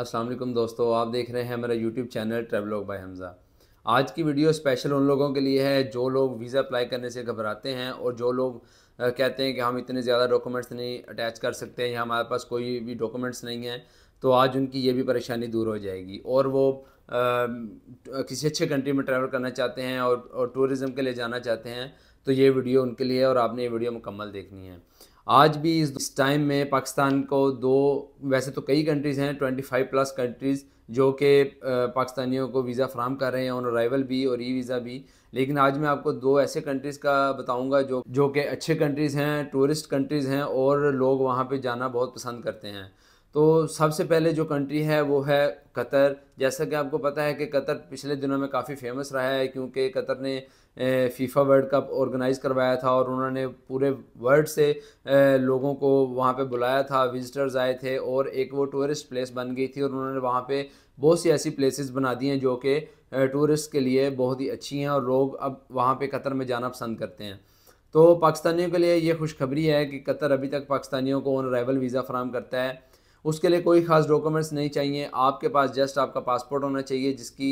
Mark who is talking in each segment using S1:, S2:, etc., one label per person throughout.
S1: अस्सलाम वालेकुम दोस्तों आप देख रहे हैं मेरा YouTube channel travelogue by Hamza आज की वीडियो स्पेशल उन लोगों के लिए है जो लोग वीज़ा अप्लाई करने से घबराते हैं और जो लोग कहते हैं कि हम इतने ज़्यादा डॉक्यूमेंट्स नहीं अटैच कर सकते हैं या हमारे पास कोई भी डॉक्यूमेंट्स नहीं हैं तो आज उनकी ये भी परेशानी दूर हो जाएगी और वो आ, किसी अच्छे कंट्री में ट्रैवल करना चाहते हैं और, और टूरिज़म के लिए जाना चाहते हैं तो ये वीडियो उनके लिए और आपने ये वीडियो मुकम्मल देखनी है आज भी इस टाइम में पाकिस्तान को दो वैसे तो कई कंट्रीज़ हैं ट्वेंटी फाइव प्लस कंट्रीज़ जो कि पाकिस्तानियों को वीज़ा फ्राहम कर रहे हैं ऑन अराइवल भी और ई वीज़ा भी लेकिन आज मैं आपको दो ऐसे कंट्रीज़ का बताऊंगा जो जो कि अच्छे कंट्रीज़ हैं टूरिस्ट कंट्रीज़ हैं और लोग वहाँ पे जाना बहुत पसंद करते हैं तो सबसे पहले जो कंट्री है वो है कतर जैसा कि आपको पता है कि कतर पिछले दिनों में काफ़ी फेमस रहा है क्योंकि कतर ने फीफा वर्ल्ड कप ऑर्गेनाइज़ करवाया था और उन्होंने पूरे वर्ल्ड से लोगों को वहाँ पे बुलाया था विजिटर्स आए थे और एक वो टूरिस्ट प्लेस बन गई थी और उन्होंने वहाँ पे बहुत सी ऐसी प्लेसेस बना दी हैं जो कि टूरिस्ट के लिए बहुत ही अच्छी हैं और लोग अब वहाँ पे कतर में जाना पसंद करते हैं तो पाकिस्तानियों के लिए ये खुशखबरी है कि कतर अभी तक पाकिस्तानियों को ऑन अराइवल वीज़ा फ्राहम करता है उसके लिए कोई ख़ास डॉक्यूमेंट्स नहीं चाहिए आपके पास जस्ट आपका पासपोर्ट होना चाहिए जिसकी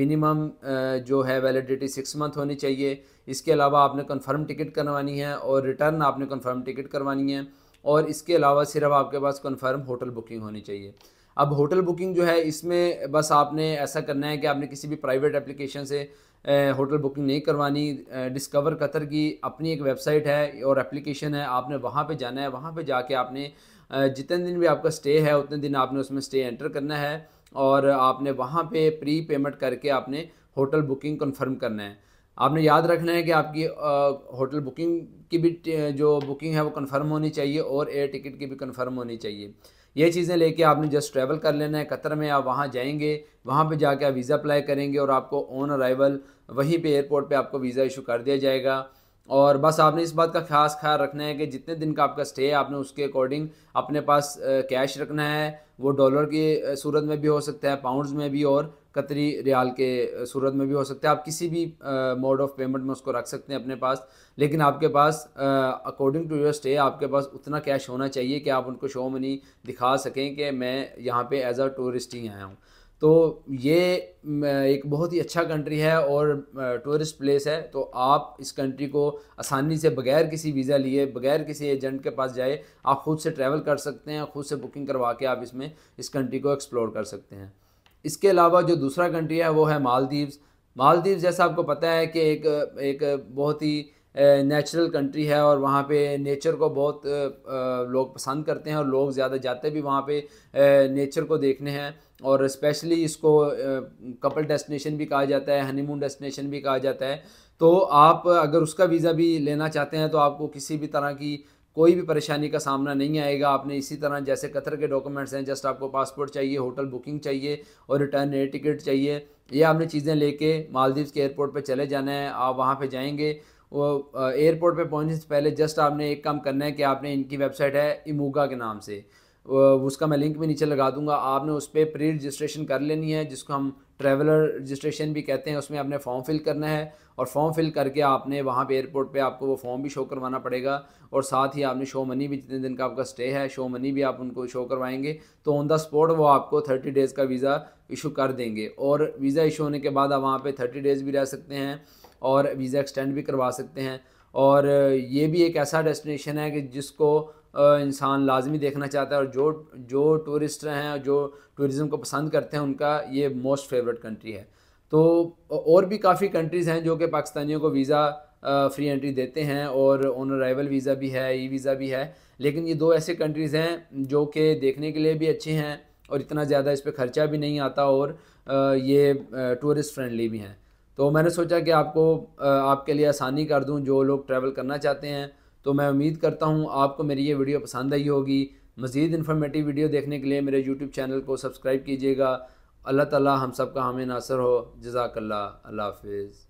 S1: मिनिमम जो है वैलिडिटी सिक्स मंथ होनी चाहिए इसके अलावा आपने कंफर्म टिकट करवानी है और रिटर्न आपने कंफर्म टिकट करवानी है और इसके अलावा सिर्फ आपके पास कंफर्म होटल बुकिंग होनी चाहिए अब होटल बुकिंग जो है इसमें बस आपने ऐसा करना है कि आपने किसी भी प्राइवेट एप्लीकेशन से होटल बुकिंग नहीं करवानी डिस्कवर कतर की अपनी एक वेबसाइट है और एप्लीकेशन है आपने वहाँ पे जाना है वहाँ पे जाके आपने जितने दिन भी आपका स्टे है उतने दिन आपने उसमें स्टे एंटर करना है और आपने वहाँ पे प्री पेमेंट करके आपने होटल बुकिंग कंफर्म करना है आपने याद रखना है कि आपकी होटल बुकिंग की भी जो बुकिंग है वो कंफर्म होनी चाहिए और एयर टिकट की भी कंफर्म होनी चाहिए ये चीज़ें लेके आपने जस्ट ट्रैवल कर लेना है कतर में आप वहाँ जाएंगे वहाँ पे जाके आप वीज़ा अप्लाई करेंगे और आपको ऑन अराइवल वहीं पे एयरपोर्ट पे आपको वीज़ा इशू कर दिया जाएगा और बस आपने इस बात का खास ख्याल रखना है कि जितने दिन का आपका स्टे है आपने उसके अकॉर्डिंग अपने पास कैश रखना है वो डॉलर की सूरत में भी हो सकता है पाउंड्स में भी और कतरी रियाल के सूरत में भी हो सकता है आप किसी भी मोड ऑफ पेमेंट में उसको रख सकते हैं अपने पास लेकिन आपके पास अकॉर्डिंग टू योर स्टे आपके पास उतना कैश होना चाहिए कि आप उनको शो मनी दिखा सकें कि मैं यहाँ पे एज अ टूरिस्ट ही आया हूँ तो ये एक बहुत ही अच्छा कंट्री है और टूरिस्ट प्लेस है तो आप इस कंट्री को आसानी से बगैर किसी वीज़ा लिए बगैर किसी एजेंट के पास जाए आप ख़ुद से ट्रैवल कर सकते हैं खुद से बुकिंग करवा के आप इसमें इस कंट्री को एक्सप्लोर कर सकते हैं इसके अलावा जो दूसरा कंट्री है वो है मालदीव्स मालदीव जैसा आपको पता है कि एक एक बहुत ही नेचुरल कंट्री है और वहाँ पे नेचर को बहुत लोग पसंद करते हैं और लोग ज़्यादा जाते भी वहाँ पे नेचर को देखने हैं और स्पेशली इसको कपल डेस्टिनेशन भी कहा जाता है हनीमून डेस्टिनेशन भी कहा जाता है तो आप अगर उसका वीज़ा भी लेना चाहते हैं तो आपको किसी भी तरह की कोई भी परेशानी का सामना नहीं आएगा आपने इसी तरह जैसे कतर के डॉक्यूमेंट्स हैं जस्ट आपको पासपोर्ट चाहिए होटल बुकिंग चाहिए और रिटर्न एयर टिकट चाहिए ये आपने चीज़ें लेके मालदीव्स के एयरपोर्ट पे चले जाना है आप वहाँ पे जाएंगे वो एयरपोर्ट पे पहुँचने से पहले जस्ट आपने एक काम करना है कि आपने इनकी वेबसाइट है इमोगा के नाम से उसका मैं लिंक भी नीचे लगा दूंगा आपने उस पर प्री रजिस्ट्रेशन कर लेनी है जिसको हम ट्रैवलर रजिस्ट्रेशन भी कहते हैं उसमें आपने फॉर्म फिल करना है और फॉर्म फिल करके आपने वहाँ पे एयरपोर्ट पे आपको वो फॉर्म भी शो करवाना पड़ेगा और साथ ही आपने शो मनी भी जितने दिन का आपका स्टे है शो मनी भी आप उनको शो करवाएंगे तो ऑन द स्पॉट वो आपको थर्टी डेज़ का वीज़ा इशू कर देंगे और वीज़ा इशू होने के बाद आप वहाँ पर थर्टी डेज़ भी रह सकते हैं और वीज़ा एक्सटेंड भी करवा सकते हैं और ये भी एक ऐसा डेस्टिनेशन है कि जिसको इंसान लाजमी देखना चाहता है और जो जो टूरिस्ट हैं जो टूरिज़म को पसंद करते हैं उनका ये मोस्ट फेवरेट कंट्री है तो और भी काफ़ी कंट्रीज़ हैं जो कि पाकिस्तानियों को वीज़ा फ्री एंट्री देते हैं और ऑन अराइवल वीज़ा भी है ई वीज़ा भी है लेकिन ये दो ऐसे कंट्रीज़ हैं जो कि देखने के लिए भी अच्छे हैं और इतना ज़्यादा इस पर ख़र्चा भी नहीं आता और ये टूरिस्ट फ्रेंडली भी हैं तो मैंने सोचा कि आपको आपके लिए आसानी कर दूं जो लोग ट्रैवल करना चाहते हैं तो मैं उम्मीद करता हूँ आपको मेरी ये वीडियो पसंद आई होगी मज़ीद इन्फॉर्मेटिव वीडियो देखने के लिए मेरे यूट्यूब चैनल को सब्सक्राइब कीजिएगा अल्लाह ताला हम सब का हमें नासर हो जजाकल्ला अल्लाह हाफिज़